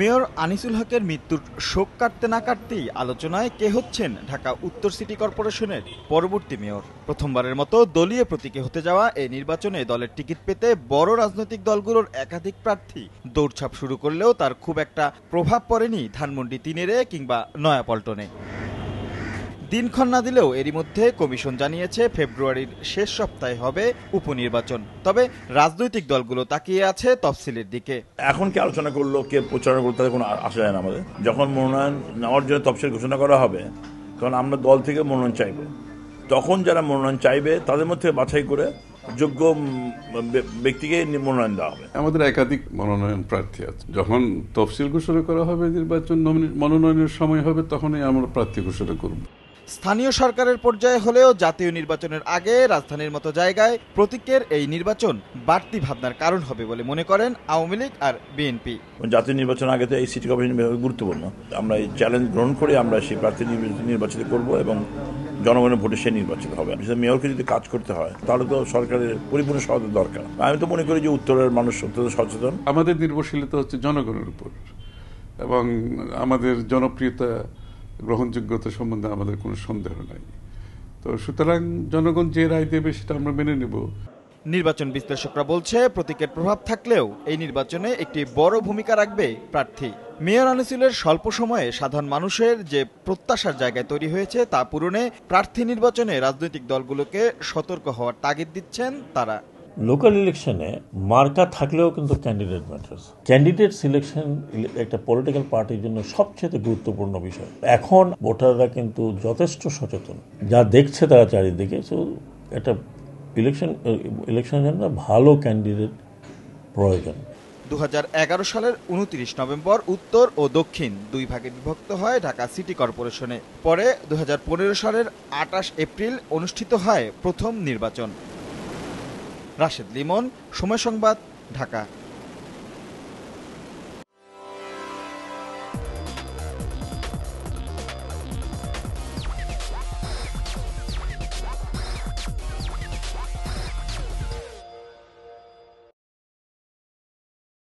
mayor Anisul হকের মৃত্যুর শোক কাটতে না কাটতেই আলোচনায় কে হচ্ছেন ঢাকা উত্তর সিটি কর্পোরেশনের পরবর্তী মেয়র প্রথমবারের মতো দলীয় প্রতীকে হতে যাওয়া এই নির্বাচনে দলের টিকিট পেতে বড় রাজনৈতিক দলগুলোর একাধিক প্রার্থী দৌড়ছাপ শুরু করলেও তার খুব একটা প্রভাব পড়েনি ধানমন্ডি তিনেরে কিংবা নয়াপল্টনে দিনক্ষণ না দিলেও এরই মধ্যে কমিশন জানিয়েছে ফেব্রুয়ারির শেষ সপ্তাহে হবে উপনির্বাচন তবে রাজনৈতিক দলগুলো তাকিয়ে আছে তফসিলের দিকে এখন কি আলোচনা করলো কে প্রচারণা করলো তাদের কোনো আশা যায় না আমাদের যখন মনোনয়ন নেওয়ার জন্য তফসিল ঘোষণা করা হবে কারণ আমরা দল থেকে মনোনয়ন চাইব তখন যারা মনোনয়ন চাইবে তাদের মধ্যে বাছাই করে যোগ্য ব্যক্তিকে মনোনয়ন দেওয়া হবে আমাদের একাধিক মনোনয়ন প্রার্থী আছে যখন তফসিল ঘোষণা করা হবে নির্বাচন মনোনয়নের সময় হবে তখনই আমরা প্রার্থী ঘোষণা করব স্থানীয় সরকারের পর্যায়ে হলেও জাতীয় নির্বাচনের আগে রাজধানীর মতো জায়গায় প্রতীকের এই নির্বাচন বাড়তি ভাবনার কারণ হবে বলে মনে করেন আওয়ামী লীগ আর বিএনপি জাতীয় নির্বাচন আগে তো এই সিটি কর্পোরেশন গুরুত্বপূর্ণ আমরা এই চ্যালেঞ্জ গ্রহণ করে আমরা সেই প্রার্থী নির্বাচিত করব এবং জনগণের ভোটে সে নির্বাচিত হবে মেয়রকে যদি কাজ করতে হয় তাহলে তো সরকারের পরিপূর্ণ সহায়তা দরকার আমি তো মনে করি যে উত্তরের মানুষ অত্যন্ত সচেতন আমাদের নির্ভরশীলতা হচ্ছে জনগণের উপর এবং আমাদের জনপ্রিয়তা গ্রহণযোগ্যতা সম্বন্ধে আমাদের কোনো সন্দেহ নাই তো সুতরাং জনগণ যে রায় দেবে সেটা আমরা মেনে নেব নির্বাচন বিশ্লেষকরা বলছে প্রতীকের প্রভাব থাকলেও এই নির্বাচনে একটি বড় ভূমিকা রাখবে প্রার্থী মেয়র আনিসুলের স্বল্প সময়ে সাধারণ মানুষের যে প্রত্যাশার জায়গায় তৈরি হয়েছে তা পূরণে প্রার্থী নির্বাচনে রাজনৈতিক দলগুলোকে সতর্ক হওয়ার তাগিদ দিচ্ছেন তারা লোকাল ইলেকশনে মার্কা থাকলেও কিন্তু ক্যান্ডিডেট ম্যাটার্স ক্যান্ডিডেট সিলেকশন একটা পলিটিক্যাল পার্টির জন্য সবচেয়ে গুরুত্বপূর্ণ বিষয় এখন ভোটাররা কিন্তু যথেষ্ট সচেতন যা দেখছে তারা চারিদিকে সো একটা ইলেকশন ইলেকশনের জন্য ভালো ক্যান্ডিডেট প্রয়োজন দু সালের উনত্রিশ নভেম্বর উত্তর ও দক্ষিণ দুই ভাগে বিভক্ত হয় ঢাকা সিটি কর্পোরেশনে পরে দু সালের আটাশ এপ্রিল অনুষ্ঠিত হয় প্রথম নির্বাচন রাশেদ লিমন সময় সংবাদ ঢাকা